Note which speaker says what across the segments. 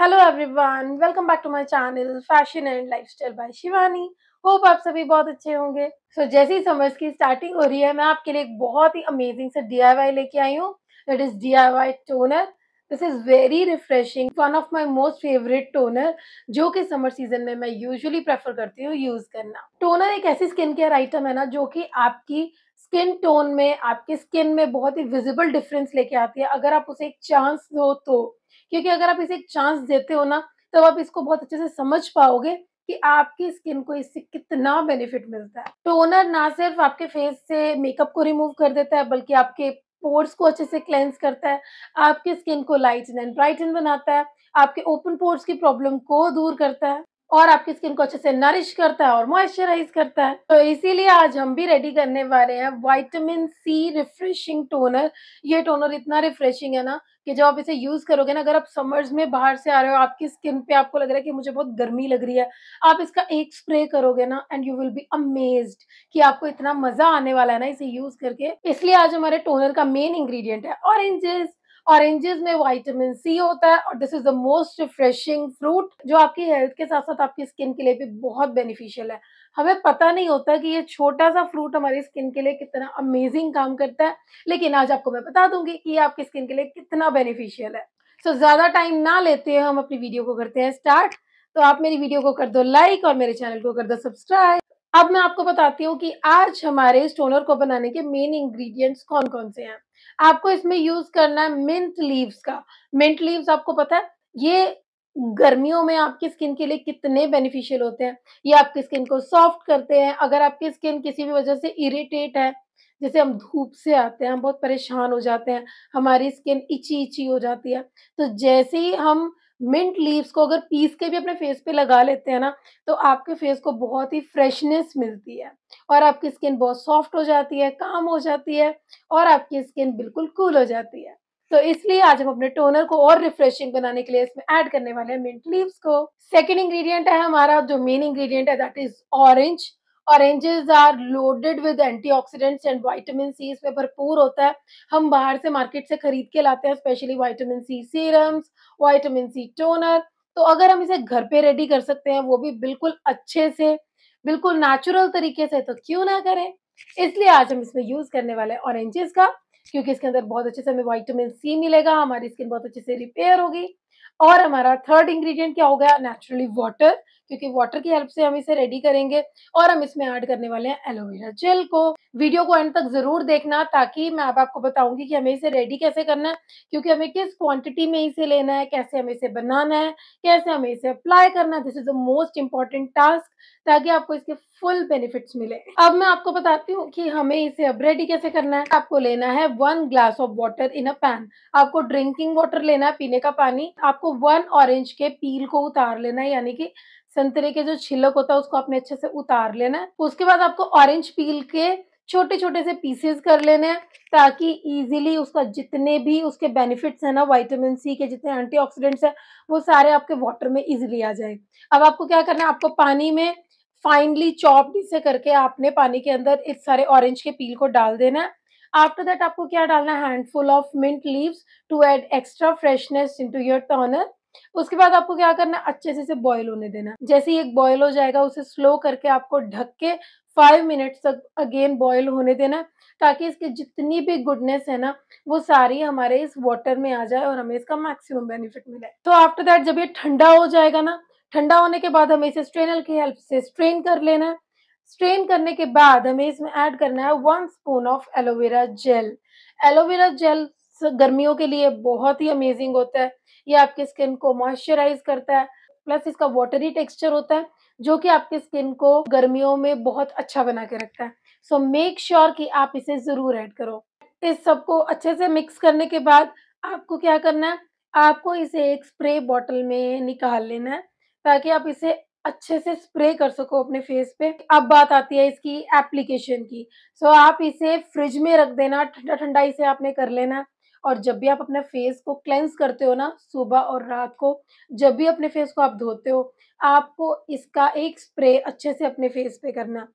Speaker 1: hello everyone welcome back to my channel fashion and lifestyle by Shivani hope आप सभी बहुत अच्छे होंगे सो so, जैसे ही समर्स की स्टार्टिंग हो रही है मैं आपके लिए एक बहुत ही अमेजिंग से डी लेके आई हूँ that is the toner this is very refreshing one of my most favourite toner जो कि समर सीजन में मैं यूजली प्रेफर करती हूँ यूज़ करना टोनर एक ऐसी स्किन केयर आइटम है ना जो कि आपकी स्किन टोन में आपके स्किन में बहुत ही विजिबल डिफरेंस लेके आती है अगर आप उसे एक चांस दो तो क्योंकि अगर आप इसे एक चांस देते हो ना तब तो आप इसको बहुत अच्छे से समझ पाओगे कि आपकी स्किन को इससे कितना बेनिफिट मिलता है टोनर ना सिर्फ आपके फेस से मेकअप को रिमूव कर देता है बल्कि आपके पोर्स को अच्छे से क्लेंस करता है आपके स्किन को लाइट एंड ब्राइटन बनाता है आपके ओपन पोर्स की प्रॉब्लम को दूर करता है और आपकी स्किन को अच्छे से नरिश करता है और मॉइस्चराइज करता है तो इसीलिए आज हम भी रेडी करने वाले हैं वाइटामिन सी रिफ्रेशिंग टोनर ये टोनर इतना रिफ्रेशिंग है ना कि जब आप इसे यूज करोगे ना अगर आप समर्स में बाहर से आ रहे हो आपकी स्किन पे आपको लग रहा है कि मुझे बहुत गर्मी लग रही है आप इसका एक स्प्रे करोगे ना and you will be amaze कि आपको इतना मजा आने वाला है ना इसे यूज करके इसलिए आज हमारे टोनर का मेन इंग्रेडिएंट है ऑरेंजेस ऑरेंजेस में वाइटामिन सी होता है और this is the most refreshing fruit जो आपकी हेल्थ के साथ साथ आपकी स्किन के लिए भी बहुत बेनिफिशियल है हमें पता नहीं होता कि ये छोटा सा फ्रूट हमारी स्किन के लिए कितना अमेजिंग काम करता है लेकिन आज आपको मैं बता दूंगी कि ये आपकी स्किन के लिए कितना बेनिफिशियल है सो so, ज़्यादा टाइम ना लेते हैं हम अपनी वीडियो को करते हैं स्टार्ट तो आप मेरी वीडियो को कर दो लाइक और मेरे चैनल को कर दो सब्सक्राइब अब मैं आपको बताती हूँ कि आज हमारे स्टोनर को बनाने के मेन इंग्रेडिएंट्स कौन कौन से हैं आपको इसमें यूज करना है मिंट लीव्स का मिंट लीव्स आपको पता है ये गर्मियों में आपकी स्किन के लिए कितने बेनिफिशियल होते हैं ये आपकी स्किन को सॉफ्ट करते हैं अगर आपकी स्किन किसी भी वजह से इरिटेट है जैसे हम धूप से आते हैं हम बहुत परेशान हो जाते हैं हमारी स्किन इची इची हो जाती है तो जैसे ही हम मिंट लीव्स को अगर पीस के भी अपने फेस पे लगा लेते हैं ना तो आपके फेस को बहुत ही फ्रेशनेस मिलती है और आपकी स्किन बहुत सॉफ्ट हो जाती है काम हो जाती है और आपकी स्किन बिल्कुल कूल हो जाती है तो इसलिए आज हम अपने टोनर को और रिफ्रेशिंग बनाने के लिए इसमें ऐड करने वाले हैं मिंट लीव्स को सेकेंड इंग्रेडिएंट है हमारा जो मेन इंग्रेडिएंट है that is orange oranges are loaded with antioxidants and vitamin C इसमें भरपूर होता है हम बाहर से मार्केट से खरीद के लाते हैं specially vitamin C serums vitamin C toner तो अगर हम इसे घर पे रेडी कर सकते हैं वो भी बिल्कुल अच्छे से बिल्कुल नेचुरल तरीके से तो क्यों ना करें इसलिए आज हम इसमें यूज करने वाले हैं ऑरेंजेस का क्योंकि इसके अंदर बहुत अच्छे से हमें वाइटामिन सी मिलेगा हमारी स्किन बहुत अच्छे से रिपेयर होगी और हमारा थर्ड इंग्रेडिएंट क्या हो गया नेचुरली वाटर क्योंकि वाटर की हेल्प से हम इसे रेडी करेंगे और हम इसमें ऐड करने वाले हैं एलोवेरा जेल को वीडियो को एंड तक जरूर देखना ताकि मैं अब आपको बताऊंगी कि हमें इसे रेडी कैसे करना है क्योंकि हमें किस क्वांटिटी में इसे लेना है कैसे हमें इसे बनाना है कैसे हमें इसे अप्लाई करना है this is the most important task ताकि आपको इसके फुल बेनिफिट मिले अब मैं आपको बताती हूँ कि हमें इसे अब रेडी कैसे करना है आपको लेना है one glass of water in a pan आपको ड्रिंकिंग वाटर लेना है पीने का पानी आप आपको वन ऑरेंज के पील को उतार लेना है यानी कि संतरे के जो छिलक होता है उसको आपने अच्छे से उतार लेना है तो उसके बाद आपको ऑरेंज पील के छोटे छोटे से पीसेस कर लेने हैं ताकि इजीली उसका जितने भी उसके बेनिफिट्स हैं ना वाइटामिन सी के जितने एंटीऑक्सीडेंट्स हैं वो सारे आपके वाटर में इजीली आ जाए अब आपको क्या करना है आपको पानी में फाइनली चॉप इसे करके आपने पानी के अंदर इस सारे ऑरेंज के पील को डाल देना है आफ्टर दैट आपको क्या डालना है handful of mint leaves to add extra freshness into your toner उसके बाद आपको क्या करना है अच्छे से इसे बॉयल होने देना जैसे ही एक बॉयल हो जाएगा उसे स्लो करके आपको ढक के फाइव मिनट्स तक अगेन बॉयल होने देना ताकि इसकी जितनी भी गुडनेस है ना वो सारी हमारे इस वाटर में आ जाए और हमें इसका मैक्सिमम बेनिफिट मिले तो आफ्टर दैट जब ये ठंडा हो जाएगा ना ठंडा होने के बाद हमें इसे स्ट्रेनर की हेल्प से स्ट्रेन कर लेना है स्ट्रेन करने के बाद हमें इसमें ऐड करना है one spoon of aloe vera gel aloe vera gel गर्मियों के लिए बहुत ही अमेजिंग होता है ये आपकी स्किन को मॉइस्चराइज करता है प्लस इसका वाटरी टेक्सचर होता है जो कि आपकी स्किन को गर्मियों में बहुत अच्छा बना के रखता है सो मेक श्योर कि आप इसे ज़रूर ऐड करो इस सबको अच्छे से मिक्स करने के बाद आपको क्या करना है आपको इसे एक स्प्रे बॉटल में निकाल लेना है ताकि आप इसे अच्छे से स्प्रे कर सको अपने फेस पे अब बात आती है इसकी एप्लीकेशन की सो so, आप इसे फ्रिज में रख देना ठंडा ठंडा इसे आपने कर लेना और जब भी आप अपने फेस को क्लेंस करते हो ना सुबह और रात को जब भी अपने फेस को आप धोते हो आपको इसका एक स्प्रे अच्छे से अपने फेस पे करना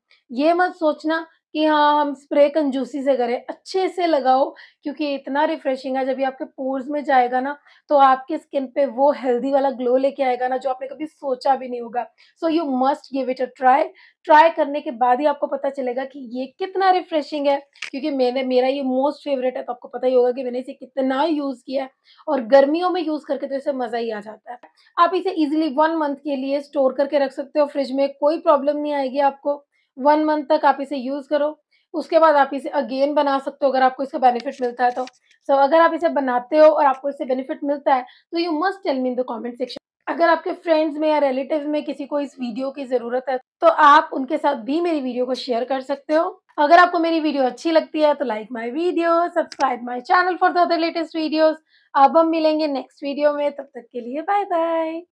Speaker 1: ये मत सोचना कि हाँ हम स्प्रे कंजूसी से करें अच्छे से लगाओ क्योंकि इतना रिफ्रेशिंग है जब ये आपके पोर्स में जाएगा ना तो आपके स्किन पे वो हेल्दी वाला ग्लो लेके आएगा ना जो आपने कभी सोचा भी नहीं होगा so you must give it a try try करने के बाद ही आपको पता चलेगा कि ये कितना रिफ्रेशिंग है क्योंकि मैंने मेरा ये मोस्ट फेवरेट है तो आपको पता ही होगा कि मैंने इसे कितना यूज़ किया है और गर्मियों में यूज़ करके तो इसे मज़ा ही आ जाता है आप इसे इजिली वन मंथ के लिए स्टोर करके रख सकते हो फ्रिज में कोई प्रॉब्लम नहीं आएगी आपको वन मंथ तक आप इसे यूज़ करो उसके बाद आप इसे अगेन बना सकते हो अगर आपको इसका बेनिफिट मिलता है तो सो so, अगर आप इसे बनाते हो और आपको इससे बेनिफिट मिलता है तो you must tell me in the comment section अगर आपके फ्रेंड्स में या रिलेटिव में किसी को इस वीडियो की ज़रूरत है तो आप उनके साथ भी मेरी वीडियो को शेयर कर सकते हो अगर आपको मेरी वीडियो अच्छी लगती है तो like my video subscribe my channel for the latest video अब हम मिलेंगे नेक्स्ट वीडियो में तब तक के लिए बाय बाय